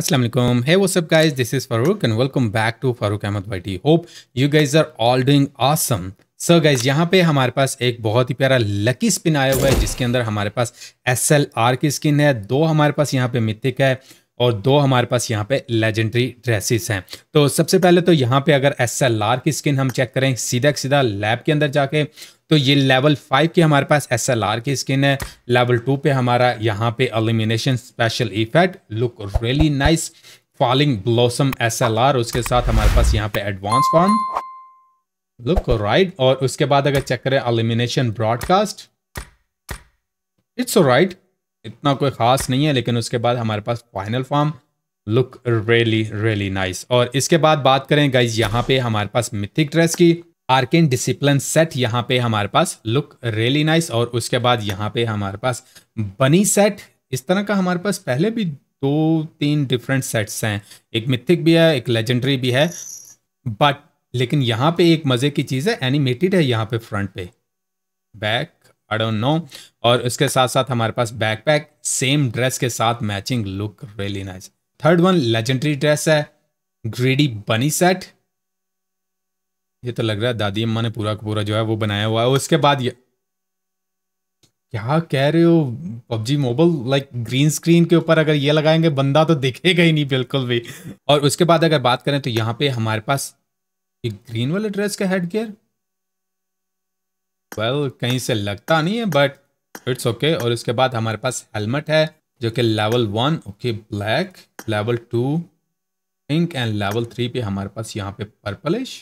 Assalamualaikum. Hey, what's up guys? This is Farooq and welcome back to Farooq Ahmed YT. Hope you guys are all doing awesome. Sir so guys यहाँ पे हमारे पास एक बहुत ही प्यारा lucky spin आया हुआ है जिसके अंदर हमारे पास एस एल आर की स्किन है दो हमारे पास यहाँ पे मिथिक है और दो हमारे पास यहाँ पे लेजेंडरी ड्रेसेस हैं तो सबसे पहले तो यहाँ पे अगर एस की स्किन हम चेक करें सीधा सीधा लैब के अंदर जाके तो ये लेवल फाइव की हमारे पास एस की स्किन है लेवल टू पे हमारा यहाँ पे elimination special effect look really nice falling blossom S उसके साथ हमारे पास यहाँ पे एडवांस फॉर्म लुक राइट और उसके बाद अगर चेक करें एलिमिनेशन ब्रॉडकास्ट इट्स राइट इतना कोई ख़ास नहीं है लेकिन उसके बाद हमारे पास final form look really really nice और इसके बाद बात करें गाइज यहाँ पे हमारे पास मिथिक ड्रेस की आर्किन डिसिप्लिन सेट यहाँ पे हमारे पास लुक रियली नाइस और उसके बाद यहाँ पे हमारे पास बनी सेट इस तरह का हमारे पास पहले भी दो तीन डिफरेंट सेट्स हैं एक मिथिक भी है एक लेजेंडरी भी है बट लेकिन यहाँ पे एक मज़े की चीज़ है एनिमेटेड है यहाँ पे फ्रंट पे बैक आई डोंट नो और उसके साथ साथ हमारे पास बैकपैक सेम ड्रेस के साथ matching look really nice third one legendary dress है ग्रेडी बनी सेट ये तो लग रहा है दादी अम्मा ने पूरा का पूरा जो है वो बनाया हुआ है उसके बाद ये क्या कह रहे हो PUBG mobile like green screen के ऊपर अगर ये लगाएंगे बंदा तो दिखेगा ही नहीं बिल्कुल भी और उसके बाद अगर बात करें तो यहाँ पे हमारे पास ये ग्रीन वाले ड्रेस का हेड गियर वेल well, कहीं से लगता नहीं है बट इट्स ओके और इसके बाद हमारे पास हेलमेट है जो कि level one okay black level two pink and level three पे हमारे पास यहाँ पे पर्पलिश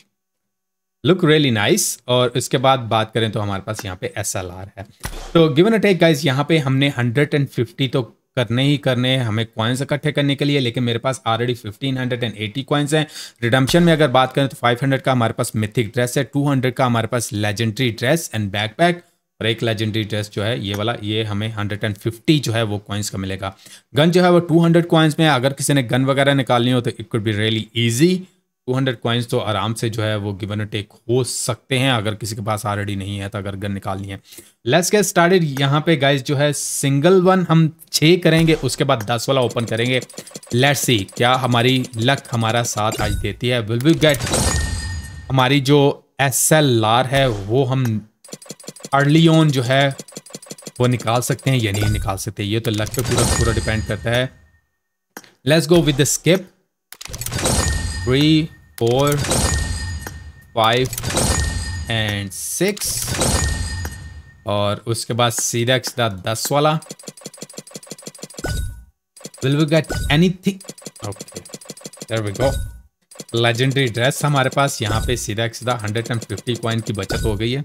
लुक रियली नाइस और इसके बाद बात करें तो हमारे पास यहाँ पे एस है तो गिवन अ टेक गाइज यहाँ पे हमने 150 तो करने ही करने हैं हमें कॉइन्स इकट्ठे करने के लिए लेकिन मेरे पास ऑलरेडी 1580 कॉइन्स हैं रिडम्पशन में अगर बात करें तो 500 का हमारे पास मिथिक ड्रेस है 200 का हमारे पास लेजेंडरी ड्रेस एंड बैकपैक और एक लेजेंडरी ड्रेस जो है ये वाला ये हमें 150 जो है वो कॉइन्स का मिलेगा गन जो है वो 200 कॉइन्स में अगर किसी ने गन वगैरह निकालनी हो तो it could be really easy hundred coins तो आराम से जो है वो गिवन टेक हो सकते हैं अगर किसी के पास ऑलरेडी नहीं है तो अगर गन निकालनी है लेट्स गेट स्टार्टेड यहाँ पे गाइज जो है सिंगल वन हम छः करेंगे उसके बाद दस वाला ओपन करेंगे लेट्स सी क्या हमारी लक हमारा साथ आज देती है विल वी गेट हमारी जो एस है वो हम अर्ली ऑन जो है वो निकाल सकते हैं या नहीं निकाल सकते ये तो लक पे पूरा पूरा डिपेंड करता है let's go with the skip three four, five and six और उसके बाद सीधा सीधा दस वाला will we get any okay go legendary dress हमारे पास यहाँ पे सीधा सीधा हंड्रेड एंड फिफ्टी पॉइंट की बचत हो गई है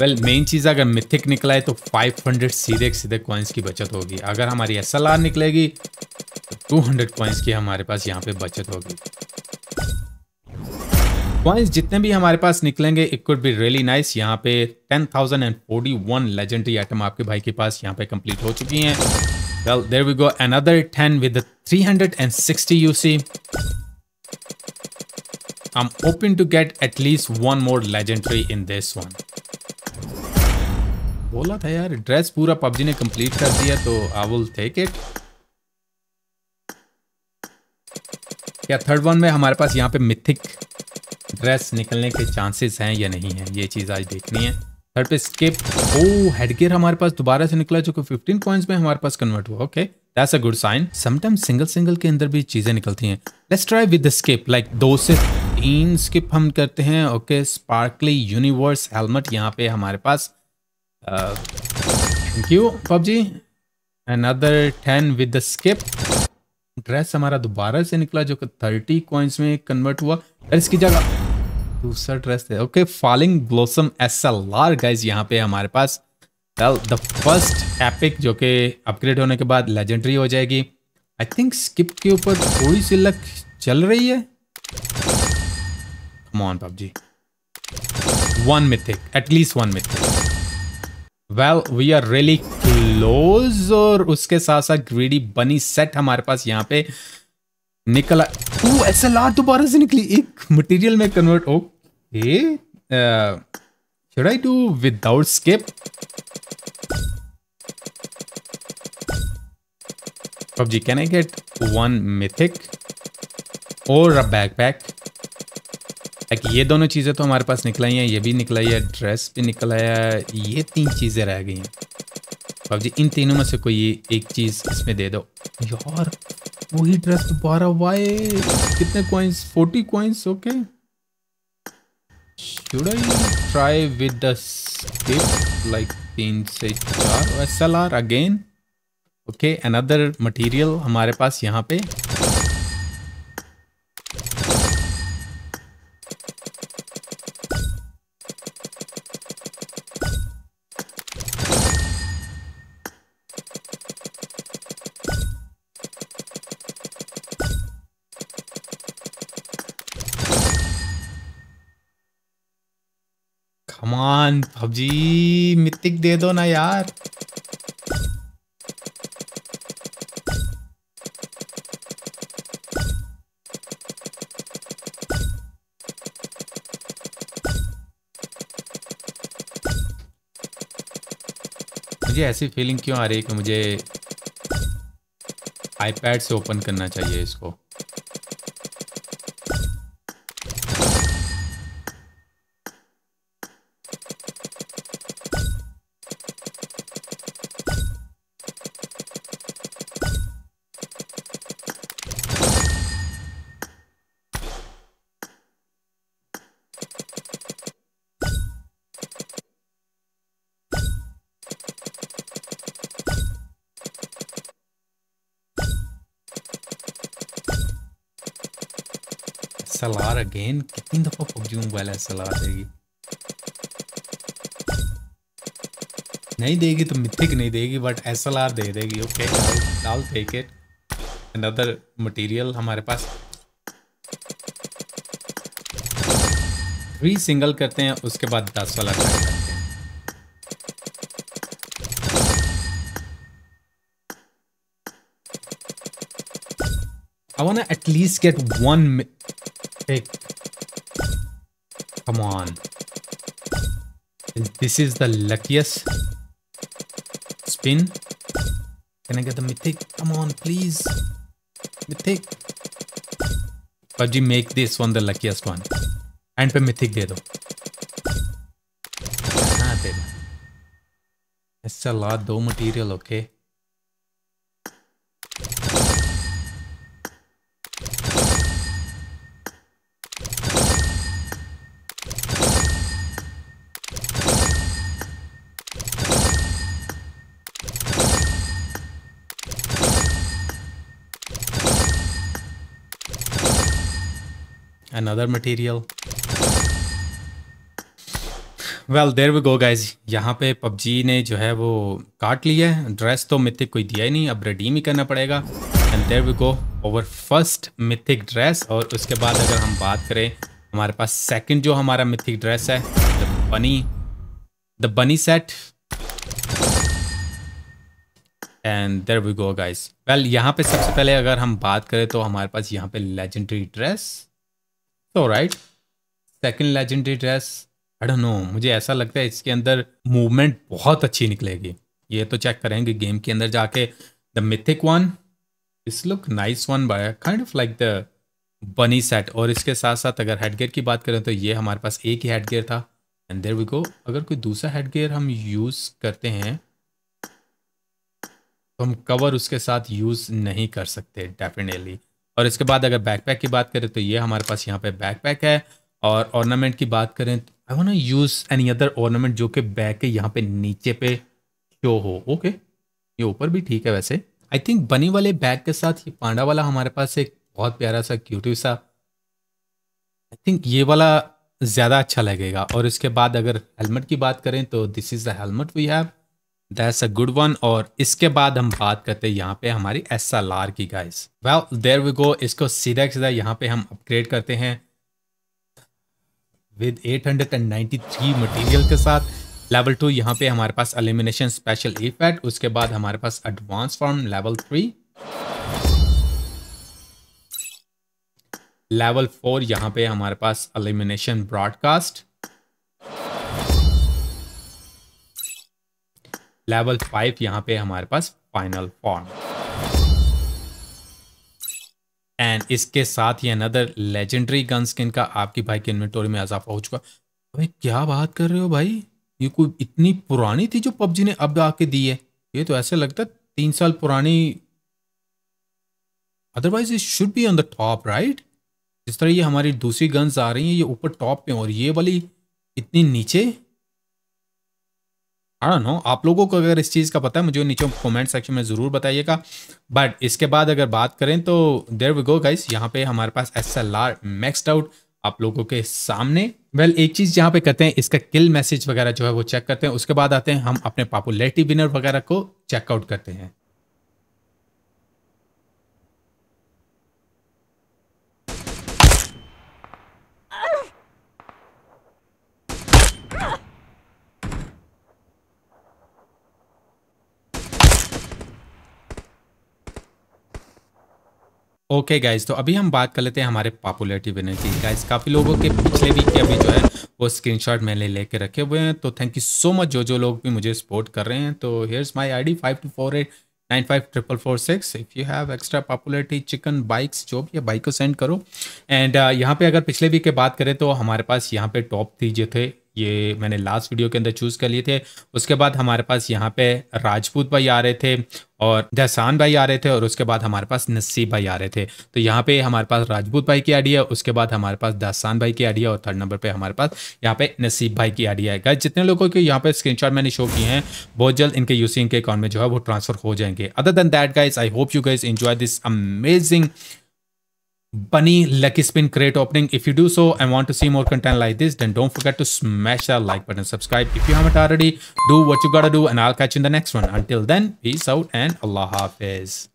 वेल well, मेन चीज़ अगर मिथिक निकला है तो 500 सीधे सीधे कॉइन्स की बचत होगी अगर हमारी एस निकलेगी तो 200 कॉइन्स की हमारे पास यहाँ पे बचत होगी क्वाइंस जितने भी हमारे पास निकलेंगे it could be really nice यहाँ पे ten thousand and forty one legendary item आपके भाई के पास यहाँ पे कंप्लीट हो चुकी हैं well there we go another ten with three hundred and sixty you see I'm hoping to get at least one more legendary in this one. बोला था यार ड्रेस पूरा पबजी ने कंप्लीट कर दिया तो आई विल टेक इट क्या third one में हमारे पास यहाँ पे मिथिक ड्रेस निकलने के चांसेस हैं या नहीं है ये चीज़ आज देखनी है थर्ड पे स्किप ओ हेडगियर हमारे पास दोबारा से निकला जो कि 15 पॉइंट्स में हमारे पास कन्वर्ट हुआ okay that's a good sign sometime single single के अंदर भी चीज़ें निकलती हैं let's try with the skip like दो से तीन स्किप हम करते हैं ओके स्पार्कली यूनिवर्स हेलमेट यहाँ पे हमारे पास thank you PUBG another ten with the skip dress हमारा दोबारा से निकला जो कि थर्टी कॉइन्स में कन्वर्ट हुआ इसकी जगह दूसरा ड्रेस है okay falling blossom SLR guys यहाँ पे हमारे पास वेल द फर्स्ट एपिक जो कि अपग्रेड होने के बाद लेजेंडरी हो जाएगी आई थिंक स्किप के ऊपर थोड़ी सी लक चल रही है come on PUBG one mythic at least one mythic well we are really close और उसके साथ साथ ग्रीडी बनी सेट हमारे पास यहाँ पे निकला ओ आर दोबारा से निकली एक मटेरियल में convert okay should I do without skip PUBG, can I get one mythic or a backpack? एक ये दोनों चीज़ें तो हमारे पास निकलाई हैं ये भी निकलाई है ड्रेस भी निकला है ये तीन चीज़ें रह गई हैं पबजी इन तीनों में से कोई एक चीज़ इसमें दे दो यार वही ड्रेस दोबारा वाई कितने coins forty coins okay should I try with the skip like तीन से चार S L R again okay another material हमारे पास यहाँ पे ऑन पबजी मितिक दे दो ना यार मुझे ऐसी फीलिंग क्यों आ रही है कि मुझे आईपैड से ओपन करना चाहिए इसको SLR again? कितनी दफ़ा PUBG मोबाइल SLR देगी नहीं देगी तो मिथिक नहीं देगी बट SLR दे देगी ओके डाल टेक इट अनदर मटेरियल हमारे पास थ्री सिंगल करते हैं उसके बाद दस वाला करते हैं I want to at least get one take... Come on. This is the luckiest spin. Can I get the mythic? Come on, please. Mythic. PUBG make this one the luckiest one. And पे mythic, दे दो हाँ दे दो ऐसा ला दो material, okay? another material. Well there we go guys यहाँ पे PUBG ने जो है वो काट लिया है ड्रेस तो मिथिक कोई दिया ही नहीं अब रेडीम ही करना पड़ेगा and there we go over first mythic dress और उसके बाद अगर हम बात करें हमारे पास सेकेंड जो हमारा मिथिक ड्रेस है the bunny the bunny set and there we go guys well यहाँ पे सबसे पहले अगर हम बात करें तो हमारे पास यहाँ पे लेजेंडरी ड्रेस तो right second legendary dress I don't know मुझे ऐसा लगता है इसके अंदर मूवमेंट बहुत अच्छी निकलेगी ये तो चेक करेंगे गेम के अंदर जाके the mythic one is look nice one by kind of like the bunny set और इसके साथ साथ अगर हेडगेयर की बात करें तो ये हमारे पास एक ही हेडगेयर था एंड देर वी गो अगर कोई दूसरा हेडगेयर हम यूज़ करते हैं तो हम कवर उसके साथ यूज़ नहीं कर सकते डेफिनेटली और इसके बाद अगर बैकपैक की बात करें तो ये हमारे पास यहाँ पे बैकपैक है और ऑर्नामेंट की बात करें तो I want use any other ornament जो कि बैक के यहाँ पे नीचे पे शो हो ओके ये ऊपर भी ठीक है वैसे आई थिंक बनी वाले बैग के साथ ये पांडा वाला हमारे पास एक बहुत प्यारा सा क्यूटिव सा आई थिंक ये वाला ज़्यादा अच्छा लगेगा और इसके बाद अगर हेलमेट की बात करें तो this is the helmet we have that's a good one और इसके बाद हम बात करते हैं यहाँ पे हमारी एस एल आर की guys well there we go इसको सीधा सीधा यहाँ पे हम अपग्रेड करते हैं विद 893 मटेरियल के साथ लेवल टू यहाँ पे हमारे पास एलिमिनेशन स्पेशल इफेक्ट उसके बाद हमारे पास advance form level three level four यहाँ पे हमारे पास एलिमिनेशन ब्रॉडकास्ट लेवल फाइव यहाँ पे हमारे पास फाइनल फॉर्म एंड इसके साथ ही अनदर लेजेंडरी गन स्किन का आपकी भाई की इन्वेंटोरी में अजाफा हो चुका अबे क्या बात कर रहे हो भाई ये कोई इतनी पुरानी थी जो पबजी ने अब आके दी है ये तो ऐसे लगता है तीन साल पुरानी otherwise it should be on the top right जिस तरह ये हमारी दूसरी गन्स आ रही हैं ये ऊपर टॉप पे और ये वाली इतनी नीचे आई डोंट नो आप लोगों को अगर इस चीज़ का पता है मुझे नीचे कमेंट सेक्शन में ज़रूर बताइएगा बट इसके बाद अगर बात करें तो देर वी गो गाइस यहाँ पे हमारे पास S L R maxed out आप लोगों के सामने वेल well, एक चीज़ यहाँ पे करते हैं इसका किल मैसेज वगैरह जो है वो चेक करते हैं उसके बाद आते हैं हम अपने पॉपुलरिटी विनर वगैरह को चेकआउट करते हैं ओके okay गाइज तो अभी हम बात कर लेते हैं हमारे पॉपुलरिटी विनर की गाइज काफ़ी लोगों के पिछले वीक के अभी जो है वो स्क्रीनशॉट मैंने लेके रखे हुए हैं तो थैंक यू सो मच जो जो लोग भी मुझे सपोर्ट कर रहे हैं तो here's my I D five two four eight nine five triple four six if you have extra popularity chicken bikes जो भी है बाइक को सेंड करो एंड uh, यहाँ पे अगर पिछले वीक की बात करें तो हमारे पास यहाँ पे टॉप थी जो थे ये मैंने लास्ट वीडियो के अंदर चूज़ कर लिए थे उसके बाद हमारे पास यहाँ पे राजपूत भाई आ रहे थे और दहसान भाई आ रहे थे और उसके बाद हमारे पास नसीब भाई आ रहे थे तो यहाँ पे हमारे पास राजपूत भाई की आइडिया उसके बाद हमारे पास दहसान भाई की आइडिया और थर्ड नंबर पे हमारे पास यहाँ पे नसीब भाई की आइडिया है जितने लोगों के यहाँ पे स्क्रीनशॉट मैंने शो किए हैं बहुत जल्द इनके यूसी इनके अकाउंट में जो है वो ट्रांसफर हो जाएंगे other than that guys I hope you guys enjoy this amazing bunny lucky spin crate opening if you do so and want to see more content like this then don't forget to smash that like button subscribe if you haven't already do what you gotta do and i'll catch you in the next one until then peace out and allah hafiz